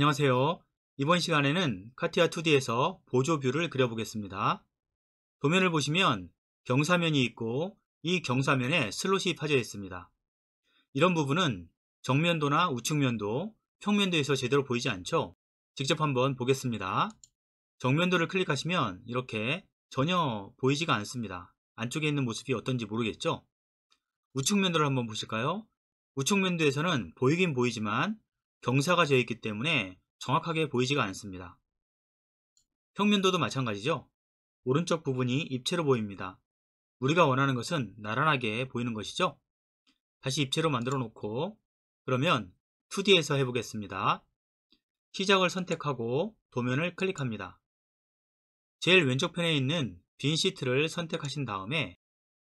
안녕하세요. 이번 시간에는 카티아 2D에서 보조뷰를 그려보겠습니다. 도면을 보시면 경사면이 있고 이 경사면에 슬롯이 파져 있습니다. 이런 부분은 정면도나 우측면도, 평면도에서 제대로 보이지 않죠? 직접 한번 보겠습니다. 정면도를 클릭하시면 이렇게 전혀 보이지가 않습니다. 안쪽에 있는 모습이 어떤지 모르겠죠? 우측면도를 한번 보실까요? 우측면도에서는 보이긴 보이지만 경사가 지어 있기 때문에 정확하게 보이지가 않습니다. 평면도도 마찬가지죠. 오른쪽 부분이 입체로 보입니다. 우리가 원하는 것은 나란하게 보이는 것이죠. 다시 입체로 만들어 놓고 그러면 2D에서 해보겠습니다. 시작을 선택하고 도면을 클릭합니다. 제일 왼쪽 편에 있는 빈 시트를 선택하신 다음에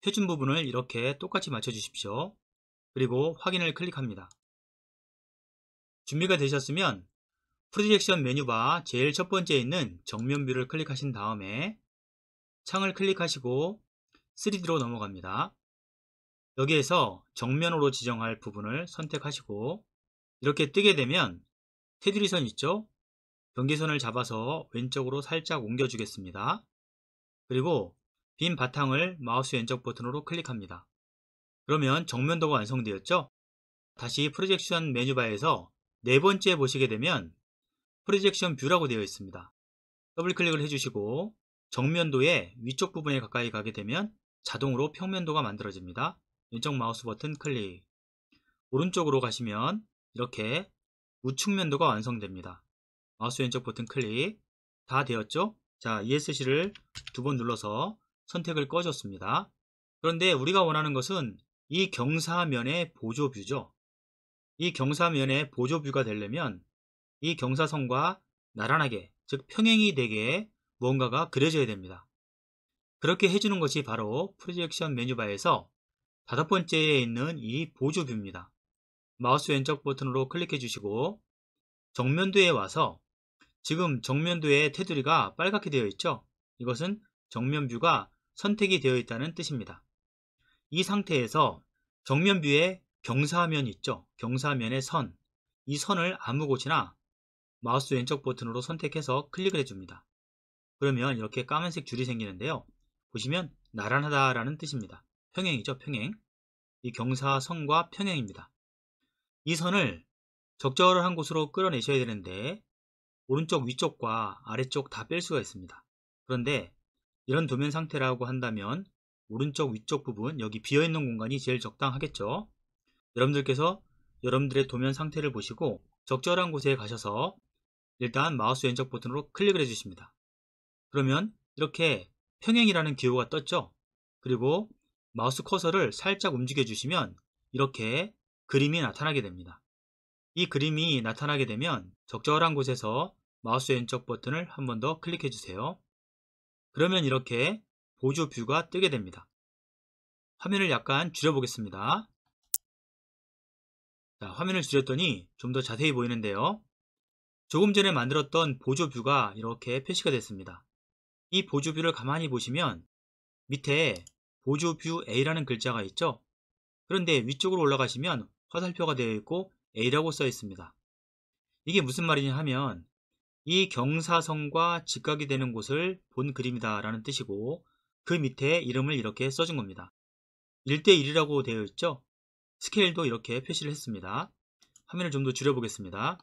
표준 부분을 이렇게 똑같이 맞춰주십시오. 그리고 확인을 클릭합니다. 준비가 되셨으면 프로젝션 메뉴바 제일 첫 번째 에 있는 정면 뷰를 클릭하신 다음에 창을 클릭하시고 3D로 넘어갑니다. 여기에서 정면으로 지정할 부분을 선택하시고 이렇게 뜨게 되면 테두리선 있죠? 경계선을 잡아서 왼쪽으로 살짝 옮겨주겠습니다. 그리고 빈 바탕을 마우스 왼쪽 버튼으로 클릭합니다. 그러면 정면도가 완성되었죠? 다시 프로젝션 메뉴바에서 네 번째 보시게 되면 프로젝션 뷰라고 되어 있습니다. 더블 클릭을 해주시고 정면도의 위쪽 부분에 가까이 가게 되면 자동으로 평면도가 만들어집니다. 왼쪽 마우스 버튼 클릭 오른쪽으로 가시면 이렇게 우측면도가 완성됩니다. 마우스 왼쪽 버튼 클릭 다 되었죠? 자 ESC를 두 번 눌러서 선택을 꺼줬습니다. 그런데 우리가 원하는 것은 이 경사면의 보조뷰죠. 이 경사면의 보조뷰가 되려면 이 경사선과 나란하게 즉 평행이 되게 무언가가 그려져야 됩니다. 그렇게 해주는 것이 바로 프로젝션 메뉴바에서 다섯 번째에 있는 이 보조뷰입니다. 마우스 왼쪽 버튼으로 클릭해 주시고 정면도에 와서 지금 정면도의 테두리가 빨갛게 되어 있죠? 이것은 정면뷰가 선택이 되어 있다는 뜻입니다. 이 상태에서 정면뷰의 경사면 있죠? 경사면의 선. 이 선을 아무 곳이나 마우스 왼쪽 버튼으로 선택해서 클릭을 해줍니다. 그러면 이렇게 까만색 줄이 생기는데요. 보시면 나란하다라는 뜻입니다. 평행이죠, 평행. 이 경사선과 평행입니다. 이 선을 적절한 곳으로 끌어내셔야 되는데 오른쪽 위쪽과 아래쪽 다 뺄 수가 있습니다. 그런데 이런 도면 상태라고 한다면 오른쪽 위쪽 부분 여기 비어있는 공간이 제일 적당하겠죠. 여러분들께서 여러분들의 도면 상태를 보시고 적절한 곳에 가셔서 일단 마우스 왼쪽 버튼으로 클릭을 해주십니다. 그러면 이렇게 평행이라는 기호가 떴죠? 그리고 마우스 커서를 살짝 움직여 주시면 이렇게 그림이 나타나게 됩니다. 이 그림이 나타나게 되면 적절한 곳에서 마우스 왼쪽 버튼을 한 번 더 클릭해 주세요. 그러면 이렇게 보조 뷰가 뜨게 됩니다. 화면을 약간 줄여보겠습니다. 자, 화면을 줄였더니 좀 더 자세히 보이는데요. 조금 전에 만들었던 보조뷰가 이렇게 표시가 됐습니다. 이 보조뷰를 가만히 보시면 밑에 보조뷰 A라는 글자가 있죠. 그런데 위쪽으로 올라가시면 화살표가 되어 있고 A라고 써 있습니다. 이게 무슨 말이냐 하면 이 경사선과 직각이 되는 곳을 본 그림이다 라는 뜻이고 그 밑에 이름을 이렇게 써준 겁니다. 1대1이라고 되어 있죠. 스케일도 이렇게 표시를 했습니다. 화면을 좀 더 줄여보겠습니다.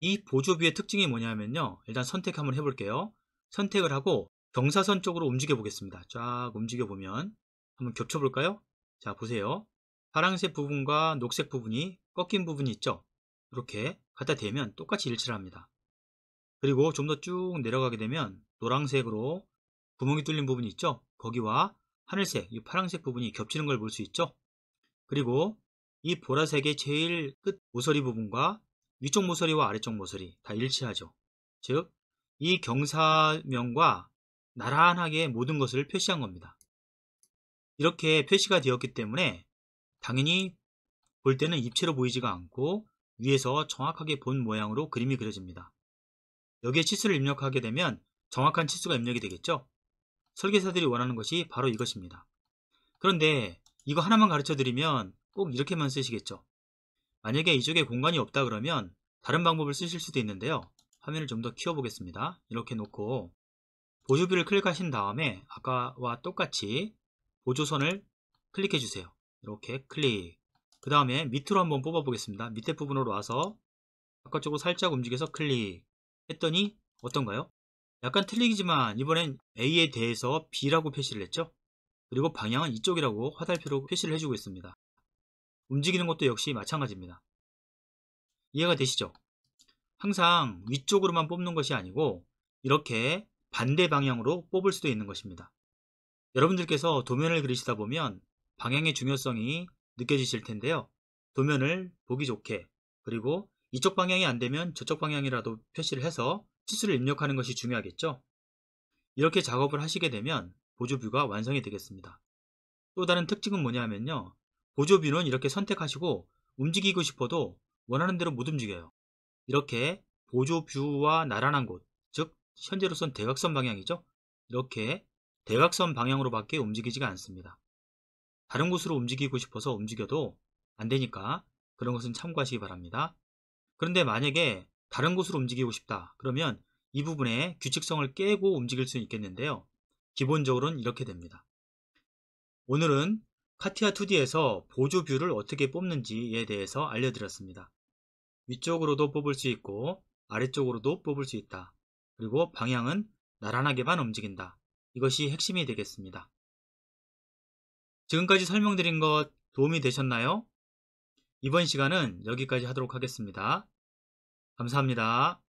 이 보조뷰의 특징이 뭐냐면요. 일단 선택 한번 해볼게요. 선택을 하고 경사선 쪽으로 움직여 보겠습니다. 쫙 움직여 보면 한번 겹쳐볼까요? 자 보세요. 파란색 부분과 녹색 부분이 꺾인 부분이 있죠. 이렇게 갖다 대면 똑같이 일치를 합니다. 그리고 좀 더 쭉 내려가게 되면 노란색으로 구멍이 뚫린 부분이 있죠. 거기와 하늘색, 이 파란색 부분이 겹치는 걸 볼 수 있죠. 그리고 이 보라색의 제일 끝 모서리 부분과 위쪽 모서리와 아래쪽 모서리 다 일치하죠. 즉, 이 경사면과 나란하게 모든 것을 표시한 겁니다. 이렇게 표시가 되었기 때문에 당연히 볼 때는 입체로 보이지가 않고 위에서 정확하게 본 모양으로 그림이 그려집니다. 여기에 치수를 입력하게 되면 정확한 치수가 입력이 되겠죠? 설계사들이 원하는 것이 바로 이것입니다. 그런데 이거 하나만 가르쳐 드리면 꼭 이렇게만 쓰시겠죠. 만약에 이쪽에 공간이 없다 그러면 다른 방법을 쓰실 수도 있는데요. 화면을 좀 더 키워보겠습니다. 이렇게 놓고 보조비를 클릭하신 다음에 아까와 똑같이 보조선을 클릭해주세요. 이렇게 클릭 그 다음에 밑으로 한번 뽑아보겠습니다. 밑에 부분으로 와서 바깥쪽으로 살짝 움직여서 클릭 했더니 어떤가요? 약간 틀리지만 이번엔 A에 대해서 B라고 표시를 했죠? 그리고 방향은 이쪽이라고 화살표로 표시를 해주고 있습니다. 움직이는 것도 역시 마찬가지입니다. 이해가 되시죠? 항상 위쪽으로만 뽑는 것이 아니고 이렇게 반대 방향으로 뽑을 수도 있는 것입니다. 여러분들께서 도면을 그리시다 보면 방향의 중요성이 느껴지실 텐데요. 도면을 보기 좋게 그리고 이쪽 방향이 안 되면 저쪽 방향이라도 표시를 해서 치수를 입력하는 것이 중요하겠죠. 이렇게 작업을 하시게 되면 보조뷰가 완성이 되겠습니다. 또 다른 특징은 뭐냐 하면요. 보조뷰는 이렇게 선택하시고 움직이고 싶어도 원하는 대로 못 움직여요. 이렇게 보조뷰와 나란한 곳, 즉 현재로선 대각선 방향이죠. 이렇게 대각선 방향으로밖에 움직이지가 않습니다. 다른 곳으로 움직이고 싶어서 움직여도 안 되니까 그런 것은 참고하시기 바랍니다. 그런데 만약에 다른 곳으로 움직이고 싶다 그러면 이 부분에 규칙성을 깨고 움직일 수 있겠는데요. 기본적으로는 이렇게 됩니다. 오늘은 카티아 2D에서 보조뷰를 어떻게 뽑는지에 대해서 알려드렸습니다. 위쪽으로도 뽑을 수 있고 아래쪽으로도 뽑을 수 있다. 그리고 방향은 나란하게만 움직인다. 이것이 핵심이 되겠습니다. 지금까지 설명드린 것 도움이 되셨나요? 이번 시간은 여기까지 하도록 하겠습니다. 감사합니다.